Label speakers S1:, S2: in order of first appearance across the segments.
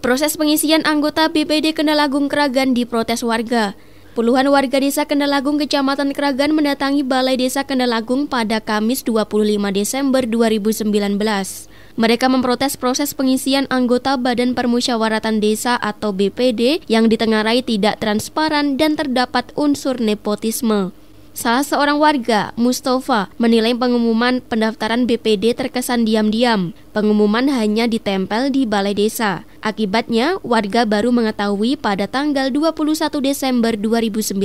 S1: Proses pengisian anggota BPD Kendalagung Keragan diprotes warga. Puluhan warga desa Kendalagung Kecamatan Keragan mendatangi Balai Desa Kendalagung pada Kamis 25 Desember 2019. Mereka memprotes proses pengisian anggota Badan Permusyawaratan Desa atau BPD yang ditengarai tidak transparan dan terdapat unsur nepotisme. Salah seorang warga, Mustafa, menilai pengumuman pendaftaran BPD terkesan diam-diam. Pengumuman hanya ditempel di balai desa. Akibatnya, warga baru mengetahui pada tanggal 21 Desember 2019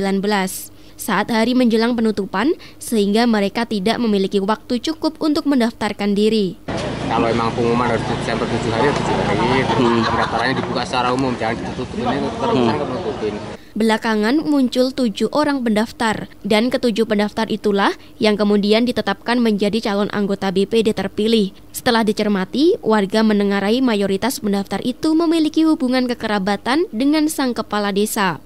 S1: saat hari menjelang penutupan sehingga mereka tidak memiliki waktu cukup untuk mendaftarkan diri
S2: kalau emang pengumuman harus Desember tujuh hari tujuh hari hmm. pendaftarannya dibuka secara umum jangan ditutup ini terus hmm. menutupin
S1: Belakangan muncul tujuh orang pendaftar, dan ketujuh pendaftar itulah yang kemudian ditetapkan menjadi calon anggota BPD terpilih. Setelah dicermati, warga menengarai mayoritas pendaftar itu memiliki hubungan kekerabatan dengan sang kepala desa.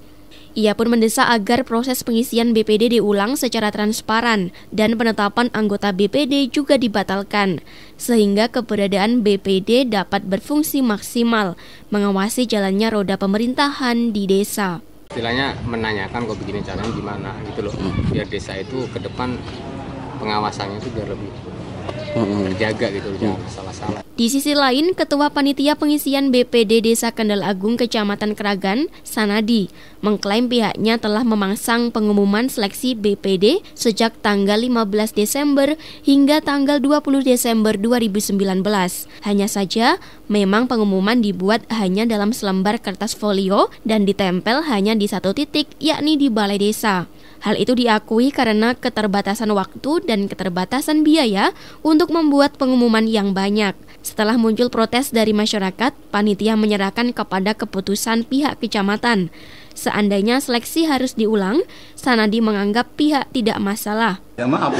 S1: Ia pun mendesak agar proses pengisian BPD diulang secara transparan dan penetapan anggota BPD juga dibatalkan, sehingga keberadaan BPD dapat berfungsi maksimal mengawasi jalannya roda pemerintahan di desa.
S2: Istilahnya menanyakan kok begini caranya gimana gitu loh, hmm. biar desa itu ke depan pengawasannya itu biar lebih gitu jangan mm. salah-salah.
S1: Di sisi lain, Ketua Panitia Pengisian BPD Desa Kendal Agung Kecamatan Keragan, Sanadi, mengklaim pihaknya telah memangsang pengumuman seleksi BPD sejak tanggal 15 Desember hingga tanggal 20 Desember 2019. Hanya saja, memang pengumuman dibuat hanya dalam selembar kertas folio dan ditempel hanya di satu titik, yakni di Balai Desa. Hal itu diakui karena keterbatasan waktu dan keterbatasan biaya untuk membuat pengumuman yang banyak. Setelah muncul protes dari masyarakat, panitia menyerahkan kepada keputusan pihak kecamatan. Seandainya seleksi harus diulang, Sanadi menganggap pihak tidak masalah.
S2: Ya maaf,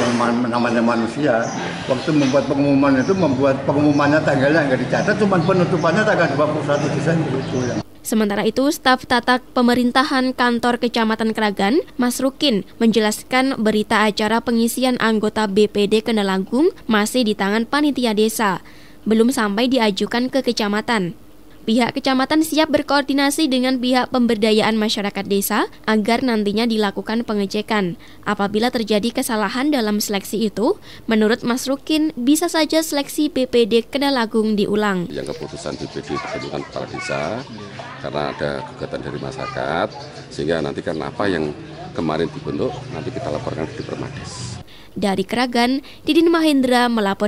S2: namanya manusia. Waktu membuat pengumuman itu membuat pengumumannya tanggalnya nggak dicatat, cuma penutupannya tanggal 21 Desember itu. Ya.
S1: Sementara itu, staf tata pemerintahan kantor Kecamatan Keragan, Mas Rukin, menjelaskan berita acara pengisian anggota BPD Kendalanggung masih di tangan panitia desa belum sampai diajukan ke kecamatan. Pihak kecamatan siap berkoordinasi dengan pihak pemberdayaan masyarakat desa agar nantinya dilakukan pengecekan. Apabila terjadi kesalahan dalam seleksi itu, menurut Mas Rukin, bisa saja seleksi BPD Kedalagung diulang.
S2: Yang keputusan BPD ditentukan kepala desa karena ada kegiatan dari masyarakat, sehingga nanti karena apa yang kemarin dibentuk, nanti kita laporkan ke Permades.
S1: Dari Keragan, Didin Mahendra melaporkan.